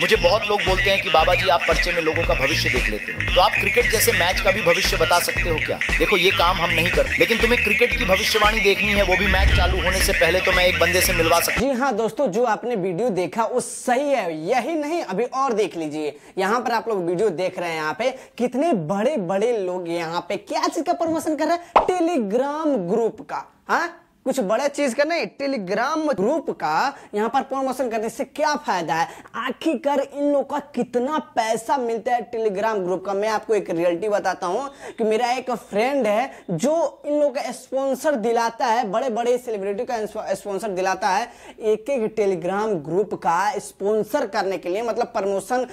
मुझे बहुत लोग बोलते हैं कि बाबा जी आप पर्चे में लोगों का भविष्य देख लेते हो तो आप क्रिकेट जैसे मैच का भी भविष्य बता सकते हो क्या देखो ये काम हम नहीं करते लेकिन तुम्हें क्रिकेट की भविष्यवाणी देखनी है वो भी मैच चालू होने से पहले तो मैं एक बंदे से मिलवा सकता जी हाँ दोस्तों जो आपने वीडियो देखा वो सही है यही नहीं अभी और देख लीजिए यहाँ पर आप लोग वीडियो देख रहे हैं यहाँ पे कितने बड़े बड़े लोग यहाँ पे क्या चीज का प्रमोशन कर रहे हैं टेलीग्राम ग्रुप का हाँ कुछ बड़े चीज का नहीं टेलीग्राम ग्रुप का यहाँ पर प्रमोशन करने से क्या फायदा है आखिरकार इन लोग का कितना पैसा मिलता है टेलीग्राम ग्रुप का मैं आपको एक रियलिटी बताता हूँ कि मेरा एक फ्रेंड है जो इन लोग का स्पॉन्सर दिलाता है बड़े बड़े सेलिब्रिटी का स्पॉन्सर दिलाता है एक एक टेलीग्राम ग्रुप का स्पॉन्सर करने के लिए मतलब प्रमोशन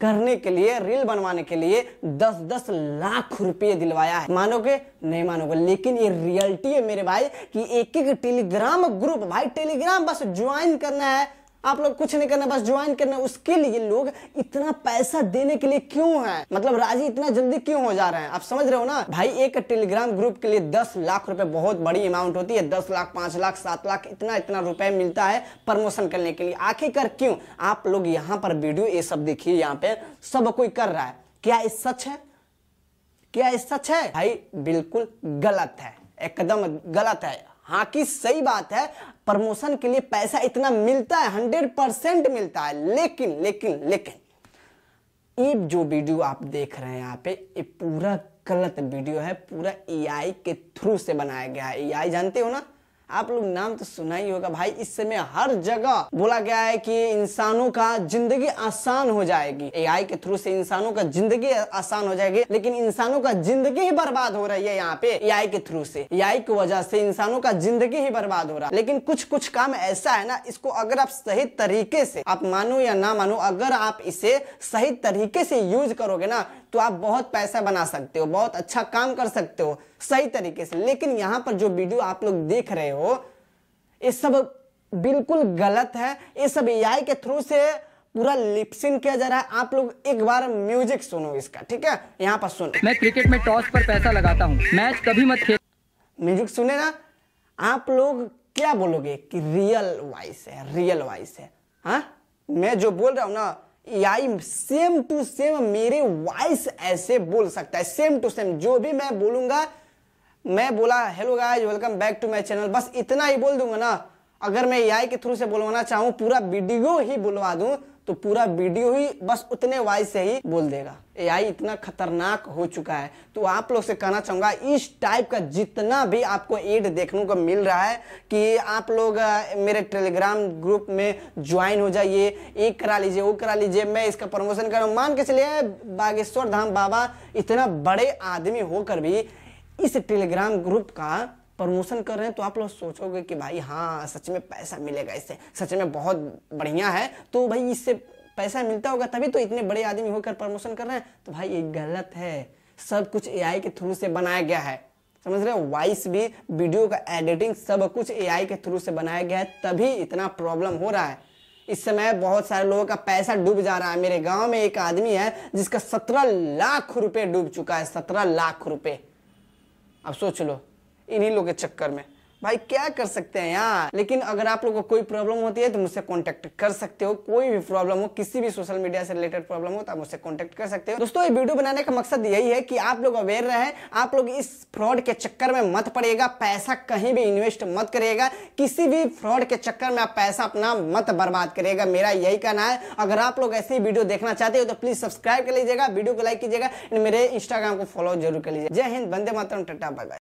करने के लिए रील बनवाने के लिए दस दस लाख रुपए दिलवाया है मानोगे नहीं मानोगे लेकिन ये रियलिटी है मेरे भाई कि एक एक टेलीग्राम ग्रुप भाई टेलीग्राम बस ज्वाइन करना है आप लोग कुछ नहीं करना बस ज्वाइन करना उसके लिए लोग इतना पैसा देने के लिए क्यों है मतलब राजी इतना जल्दी क्यों हो जा रहे हैं आप समझ रहे हो ना भाई एक टेलीग्राम ग्रुप के लिए दस लाख रुपए बहुत बड़ी अमाउंट होती है दस लाख पांच लाख सात लाख इतना इतना रुपए मिलता है प्रमोशन करने के लिए आखिरकार क्यों आप लोग यहाँ पर वीडियो ये सब देखिए यहाँ पे सब कोई कर रहा है क्या ये सच है क्या ये सच है भाई बिल्कुल गलत है एकदम गलत है हाँ कि सही बात है प्रमोशन के लिए पैसा इतना मिलता है हंड्रेड परसेंट मिलता है लेकिन लेकिन लेकिन ये जो वीडियो आप देख रहे हैं यहाँ पे ये पूरा गलत वीडियो है पूरा एआई के थ्रू से बनाया गया है एआई जानते हो ना आप लोग नाम तो सुना ही होगा भाई इस समय हर जगह बोला गया है कि इंसानों का जिंदगी आसान हो जाएगी एआई के थ्रू से इंसानों का जिंदगी आसान हो जाएगी लेकिन इंसानों का जिंदगी ही बर्बाद हो रही है यहाँ पे एआई के थ्रू से एआई की वजह से इंसानों का जिंदगी ही बर्बाद हो रहा है लेकिन कुछ कुछ काम ऐसा है ना इसको अगर आप सही तरीके से आप मानो या ना मानो अगर आप इसे सही तरीके से यूज करोगे ना तो आप बहुत पैसा बना सकते हो बहुत अच्छा काम कर सकते हो सही तरीके से लेकिन यहां पर जो वीडियो आप लोग देख रहे हो ये सब बिल्कुल गलत है ये सब एआई के थ्रू से पूरा लिप्सिन किया जा रहा है आप लोग एक बार म्यूजिक सुनो इसका ठीक है यहाँ पर सुनो मैं क्रिकेट में टॉस पर पैसा लगाता हूँ मैच कभी मत खेल म्यूजिक सुने ना आप लोग क्या बोलोगे कि रियल वॉइस है रियल वॉइस है हा? मैं जो बोल रहा हूं ना एआई सेम टू सेम मेरे वॉइस ऐसे बोल सकता है सेम टू सेम जो भी मैं बोलूंगा मैं बोला hello guys welcome back to my channel बस इतना ही बोल दूंगा ना अगर मैं एआई के थ्रू से बोलवाना चाहूं पूरा वीडियो ही बुलवा दूं तो पूरा वीडियो ही बस उतने वॉइस से ही बोल देगा एआई इतना खतरनाक हो चुका है तो आप लोग से कहना चाहूंगा इस टाइप का जितना भी आपको एड देखने को मिल रहा है कि आप लोग मेरे टेलीग्राम ग्रुप में ज्वाइन हो जाइए एक करा लीजिए वो करा लीजिए मैं इसका प्रमोशन कर रहा हूँ मान के चलिए बागेश्वर धाम बाबा इतना बड़े आदमी होकर भी इस टेलीग्राम ग्रुप का प्रमोशन कर रहे हैं तो आप लोग सोचोगे कि भाई हाँ सच में पैसा मिलेगा इससे सच में बहुत बढ़िया है तो भाई इससे पैसा मिलता होगा तभी तो इतने बड़े आदमी होकर प्रमोशन कर रहे हैं तो भाई ये गलत है सब कुछ एआई के थ्रू से बनाया गया है समझ रहे हो वॉइस भी वीडियो का एडिटिंग सब कुछ एआई के थ्रू से बनाया गया है तभी इतना प्रॉब्लम हो रहा है इस समय बहुत सारे लोगों का पैसा डूब जा रहा है मेरे गांव में एक आदमी है जिसका सत्रह लाख रुपए डूब चुका है सत्रह लाख रुपए अब सोच लो इन्हीं लोगों के चक्कर में भाई क्या कर सकते हैं यार लेकिन अगर आप लोगों को कोई प्रॉब्लम होती है तो मुझसे कांटेक्ट कर सकते हो कोई भी प्रॉब्लम हो किसी भी सोशल मीडिया से रिलेटेड प्रॉब्लम हो तो आप मुझसे कांटेक्ट कर सकते हो दोस्तों ये वीडियो बनाने का मकसद यही है कि आप लोग अवेयर रहे आप लोग इस फ्रॉड के चक्कर में मत पड़ेगा पैसा कहीं भी इन्वेस्ट मत करिएगा किसी भी फ्रॉड के चक्कर में आप पैसा अपना मत बर्बाद करिएगा मेरा यही कहना है अगर आप लोग ऐसी वीडियो देखना चाहते हो तो प्लीज सब्सक्राइब कर लीजिएगा वीडियो को लाइक कीजिएगा मेरे इंस्टाग्राम को फॉलो जरूर कर लीजिए जय हिंद बंदे मातरम टाटा बाय बाय